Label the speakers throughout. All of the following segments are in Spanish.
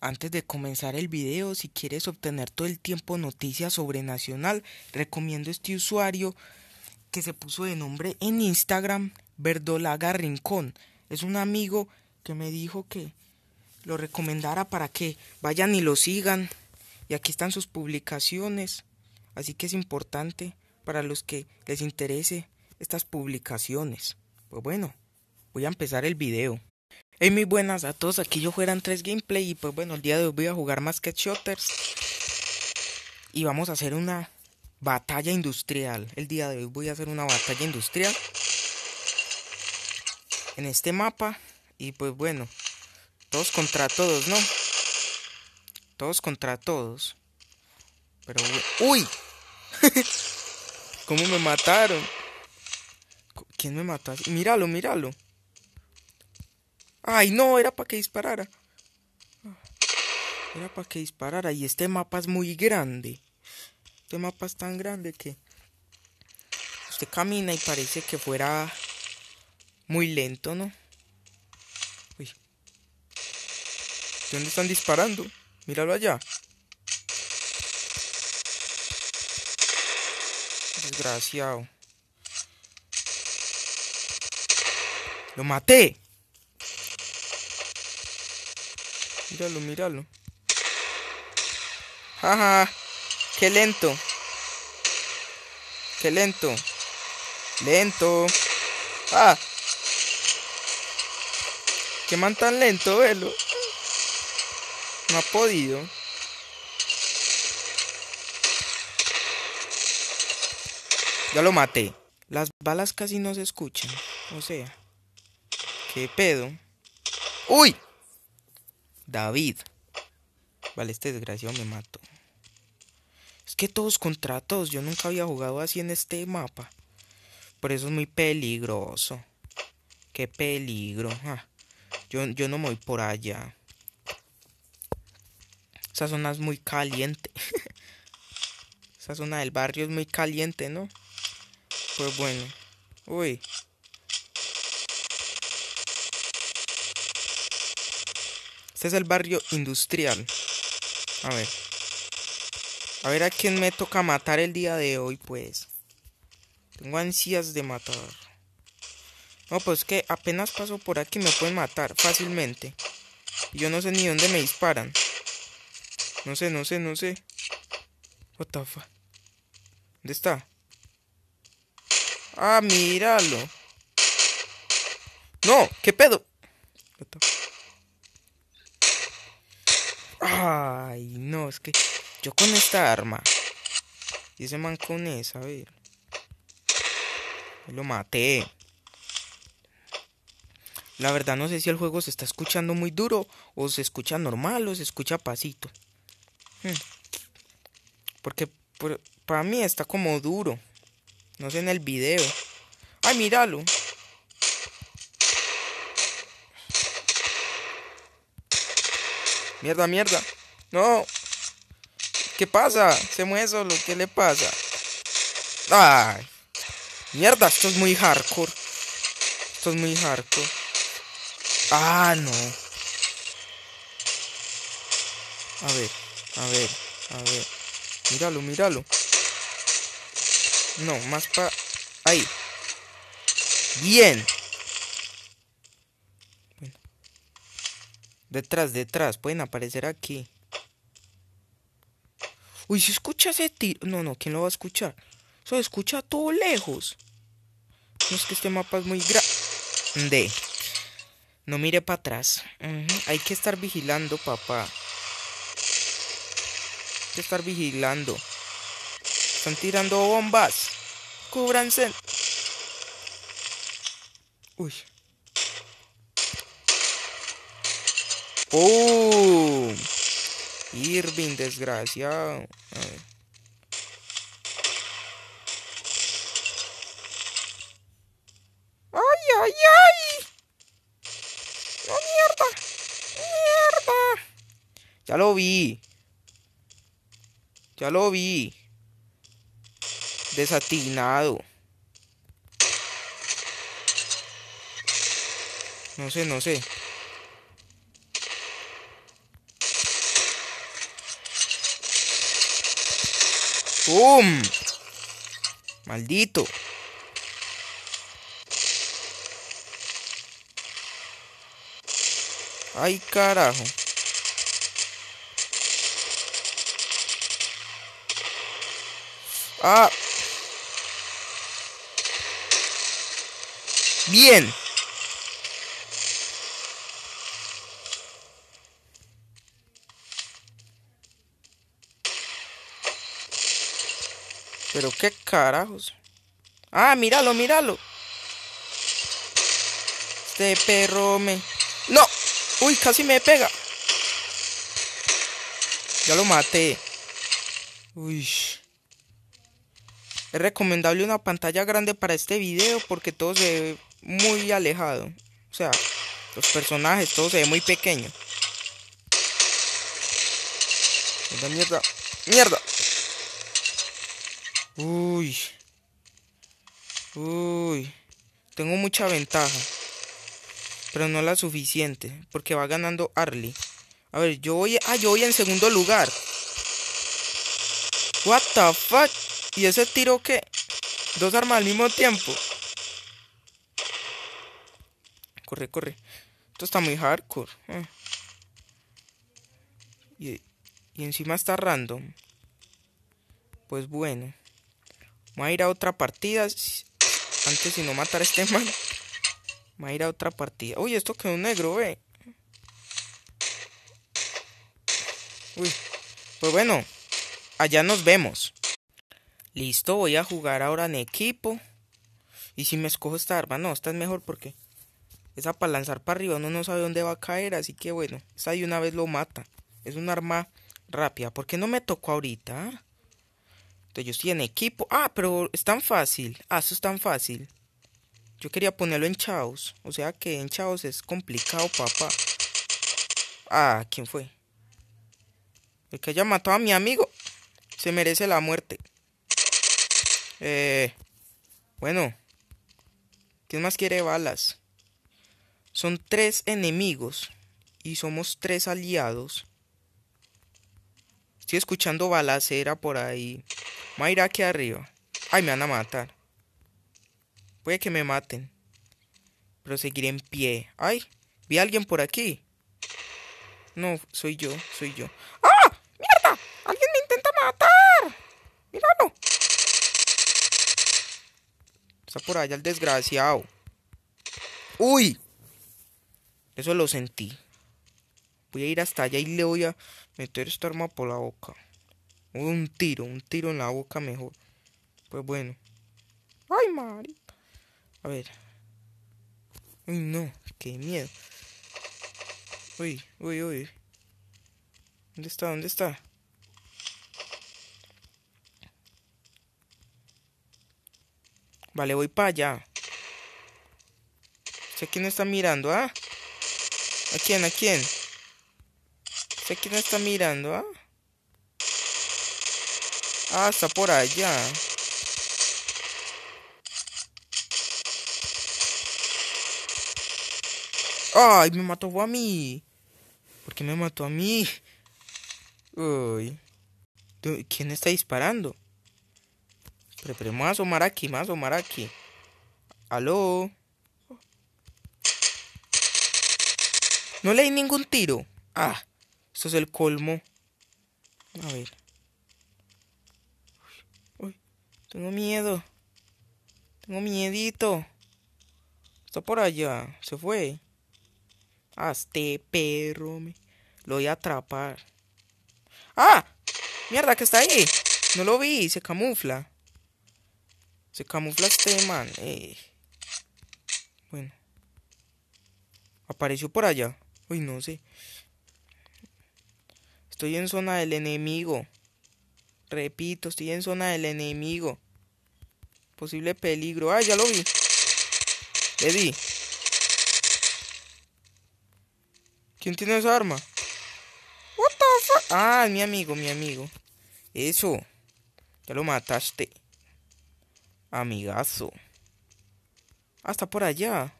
Speaker 1: Antes de comenzar el video, si quieres obtener todo el tiempo noticias sobre Nacional, recomiendo este usuario que se puso de nombre en Instagram, Verdolaga Rincón. Es un amigo que me dijo que lo recomendara para que vayan y lo sigan. Y aquí están sus publicaciones. Así que es importante para los que les interese estas publicaciones. Pues bueno, voy a empezar el video. Hey, muy buenas a todos, aquí yo en 3 Gameplay y pues bueno, el día de hoy voy a jugar más que Shooters Y vamos a hacer una batalla industrial, el día de hoy voy a hacer una batalla industrial En este mapa, y pues bueno, todos contra todos, ¿no? Todos contra todos Pero, ¡uy! ¿Cómo me mataron? ¿Quién me mató? Míralo, míralo Ay, no, era para que disparara. Era para que disparara. Y este mapa es muy grande. Este mapa es tan grande que usted camina y parece que fuera muy lento, ¿no? Uy. ¿Dónde están disparando? Míralo allá. Desgraciado. Lo maté. Míralo, míralo. Ajá. Qué lento. Qué lento. Lento. Ah. Qué man tan lento, velo. No ha podido. Ya lo maté. Las balas casi no se escuchan. O sea, qué pedo. ¡Uy! David. Vale, este desgraciado me mató. Es que todos contra todos. Yo nunca había jugado así en este mapa. Por eso es muy peligroso. Qué peligro. yo, yo no me voy por allá. Esa zona es muy caliente. Esa zona del barrio es muy caliente, ¿no? Pues bueno. Uy, Este es el barrio industrial. A ver. A ver a quién me toca matar el día de hoy, pues. Tengo ansias de matar. No, pues que apenas paso por aquí me pueden matar fácilmente. Y yo no sé ni dónde me disparan. No sé, no sé, no sé. What ¿Dónde está? Ah, míralo. No, ¿qué pedo? Ay, no, es que yo con esta arma. Y ese man con esa, a ver. Lo maté. La verdad no sé si el juego se está escuchando muy duro o se escucha normal o se escucha pasito. Hmm. Porque para mí está como duro. No sé en el video. Ay, míralo. Mierda, mierda. No. ¿Qué pasa? Se mueve solo. ¿Qué le pasa? Ay. Mierda, esto es muy hardcore. Esto es muy hardcore. Ah, no. A ver, a ver, a ver. Míralo, míralo. No, más para... Ahí. Bien. Detrás, detrás. Pueden aparecer aquí. Uy, si escucha ese tiro. No, no, ¿quién lo va a escuchar? se escucha todo lejos. No es que este mapa es muy grande. No mire para atrás. Hay que estar vigilando, papá. Hay que estar vigilando. Están tirando bombas. Cúbranse. Uy. ¡Pum! Irving, desgraciado. A ay, ay! ¡La mierda! ¡Mierda! Ya lo vi. Ya lo vi. Desatinado. No sé, no sé. ¡Pum! Maldito. Ay, carajo. Ah. Bien. Pero qué carajos. Ah, míralo, míralo. Este perro me... No. Uy, casi me pega. Ya lo maté. Uy. Es recomendable una pantalla grande para este video porque todo se ve muy alejado. O sea, los personajes, todo se ve muy pequeño. Mierda, mierda. Uy. Uy. Tengo mucha ventaja. Pero no la suficiente. Porque va ganando Arly. A ver, yo voy. Ah, yo en segundo lugar. What the fuck? ¿Y ese tiro que Dos armas al mismo tiempo. Corre, corre. Esto está muy hardcore. Eh. Y, y encima está random. Pues bueno. Me a ir a otra partida. Antes de no matar a este man. Va a ir a otra partida. Uy, esto quedó negro, ve. Uy. Pues bueno. Allá nos vemos. Listo, voy a jugar ahora en equipo. Y si me escojo esta arma, no, esta es mejor porque esa para lanzar para arriba uno no sabe dónde va a caer, así que bueno, esa de una vez lo mata. Es un arma rápida. ¿Por qué no me tocó ahorita? Entonces ellos tienen equipo. Ah, pero es tan fácil. Ah, eso es tan fácil. Yo quería ponerlo en Chaos. O sea que en Chaos es complicado, papá. Ah, ¿quién fue? El que haya matado a mi amigo se merece la muerte. Eh, bueno. ¿Quién más quiere balas? Son tres enemigos y somos tres aliados. Estoy escuchando balacera por ahí. Mayra aquí arriba. Ay, me van a matar. Puede que me maten. Pero seguiré en pie. Ay, vi a alguien por aquí. No, soy yo, soy yo. ¡Ah! ¡Mierda! ¡Alguien me intenta matar! ¡Míralo! Está por allá el desgraciado. ¡Uy! Eso lo sentí. Voy a ir hasta allá y le voy a meter esta arma por la boca. Un tiro, un tiro en la boca mejor. Pues bueno. Ay, marica. A ver. Uy, no, qué miedo. Uy, uy, uy. ¿Dónde está? ¿Dónde está? Vale, voy para allá. Sé este quién está mirando, ¿ah? ¿A quién? ¿A quién? Este quién está mirando, ¿ah? Ah, está por allá. ¡Ay, me mató a mí! ¿Por qué me mató a mí? Uy. ¿Quién está disparando? Pero, pero más asomar aquí, más asomar aquí. ¿Aló? No le di ningún tiro. Ah. Esto es el colmo. A ver. Uy, tengo miedo. Tengo miedito. Está por allá. Se fue. A ah, este perro me... Lo voy a atrapar. ¡Ah! Mierda, que está ahí. No lo vi. Se camufla. Se camufla este man. Eh. Bueno. Apareció por allá. Uy, no sé. Estoy en zona del enemigo. Repito, estoy en zona del enemigo. Posible peligro. Ah, ya lo vi. Le di. ¿Quién tiene esa arma? What the fuck? Ah, mi amigo, mi amigo. Eso. Ya lo mataste. Amigazo. Hasta por allá.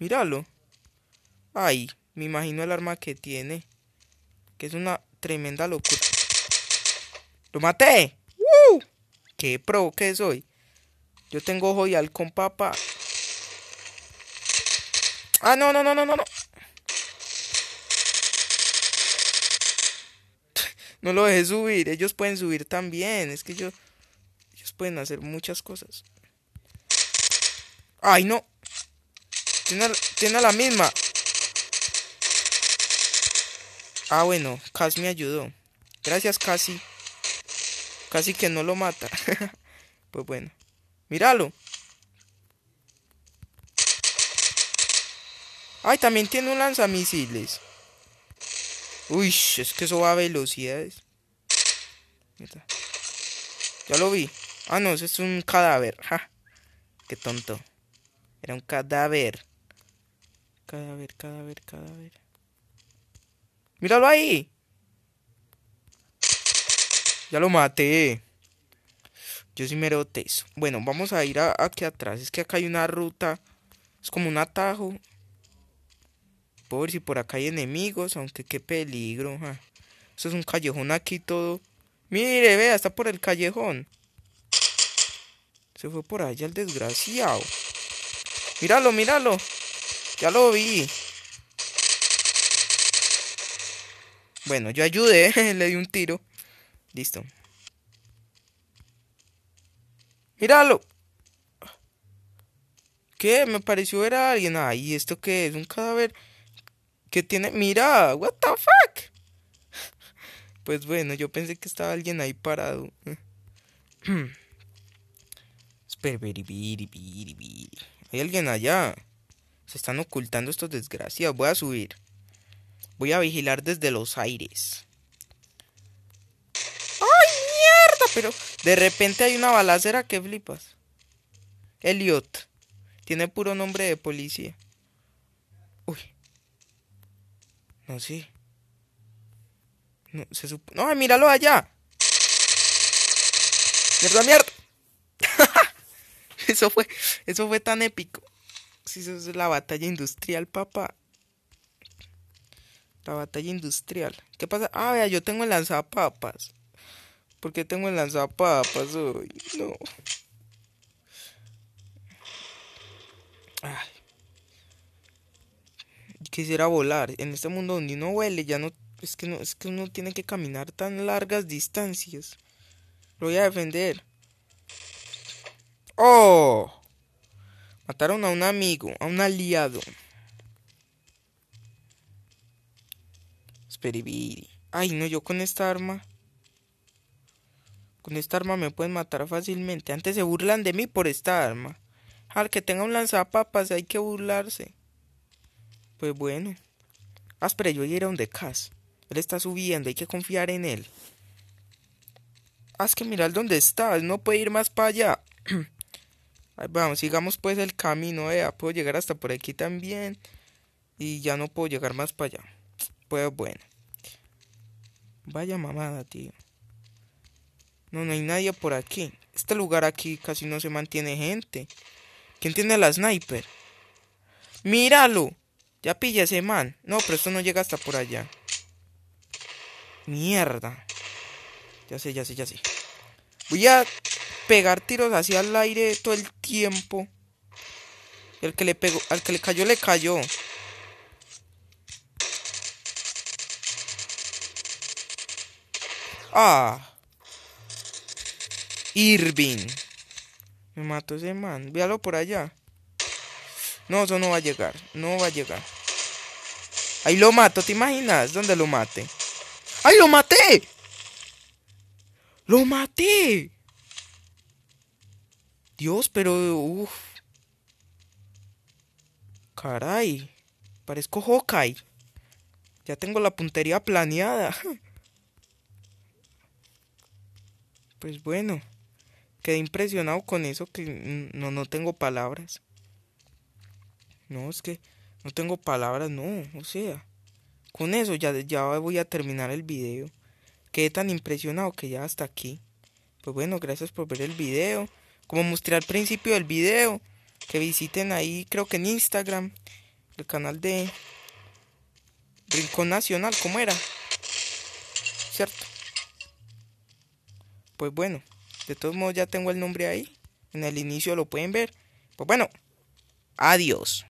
Speaker 1: Míralo. Ay, me imagino el arma que tiene que es una tremenda locura. ¡Lo maté! ¡Woo! ¡Qué pro que soy! Yo tengo joyal con papá. ¡Ah, no, no, no, no, no! no. no lo dejé subir. Ellos pueden subir también. Es que yo. Ellos pueden hacer muchas cosas. ¡Ay, no! Tiene, tiene la misma. Ah, bueno, casi me ayudó. Gracias, Casi. Casi que no lo mata. pues bueno. Míralo. Ay, también tiene un lanzamisiles. Uy, es que eso va a velocidades. Ya lo vi. Ah, no, ese es un cadáver. Ja. Qué tonto. Era un cadáver. Cadáver, cadáver, cadáver. Míralo ahí. Ya lo maté. Yo sí mero teso. Bueno, vamos a ir aquí atrás. Es que acá hay una ruta. Es como un atajo. por si por acá hay enemigos. Aunque qué peligro. Eso es un callejón aquí todo. Mire, vea, está por el callejón. Se fue por allá el desgraciado. Míralo, míralo. Ya lo vi. Bueno, yo ayudé, le di un tiro. Listo. ¡Míralo! ¿Qué? Me pareció ver a alguien. ahí ¿esto qué es? Un cadáver ¿Qué tiene... ¡Mira! ¡What the fuck! Pues bueno, yo pensé que estaba alguien ahí parado. Hay alguien allá. Se están ocultando estos desgraciados. Voy a subir. Voy a vigilar desde los aires. ¡Ay, mierda! Pero de repente hay una balacera que flipas. Elliot. Tiene puro nombre de policía. Uy. No, sí. No, se míralo allá! ¡Mierda, mierda! eso fue... Eso fue tan épico. Sí, eso es la batalla industrial, papá. La batalla industrial. ¿Qué pasa? Ah, vea, yo tengo el lanzapapas. ¿Por qué tengo el lanzapapas hoy? No. Quisiera volar. En este mundo donde no huele, ya no. Es que no, es que uno tiene que caminar tan largas distancias. Lo voy a defender. ¡Oh! Mataron a un amigo, a un aliado. Ay, no, yo con esta arma. Con esta arma me pueden matar fácilmente. Antes se burlan de mí por esta arma. Al que tenga un lanzapapas hay que burlarse. Pues bueno. Ah, pero yo voy a ir a donde Cas. Él está subiendo, hay que confiar en él. Haz ah, que mirar dónde está, no puede ir más para allá. vamos, sigamos pues el camino, Puedo llegar hasta por aquí también. Y ya no puedo llegar más para allá. Pues bueno. Vaya mamada, tío. No, no hay nadie por aquí. Este lugar aquí casi no se mantiene gente. ¿Quién tiene la sniper? ¡Míralo! Ya pilla ese man. No, pero esto no llega hasta por allá. Mierda. Ya sé, ya sé, ya sé. Voy a pegar tiros hacia el aire todo el tiempo. El que le pegó, al que le cayó, le cayó. Ah. Irving. Me mató ese man. Véalo por allá. No, eso no va a llegar. No va a llegar. Ahí lo mato, ¿te imaginas? ¿Dónde lo mate? ¡Ay, lo maté! ¡Lo maté! Dios, pero... Caray. Parezco Hawkeye. Ya tengo la puntería planeada. Pues bueno, quedé impresionado con eso que no, no tengo palabras. No, es que no tengo palabras, no, o sea, con eso ya, ya voy a terminar el video. Quedé tan impresionado que ya hasta aquí. Pues bueno, gracias por ver el video. Como mostré al principio del video, que visiten ahí, creo que en Instagram, el canal de Rincón Nacional, ¿cómo era? ¿Cierto? Pues bueno, de todos modos ya tengo el nombre ahí. En el inicio lo pueden ver. Pues bueno, adiós.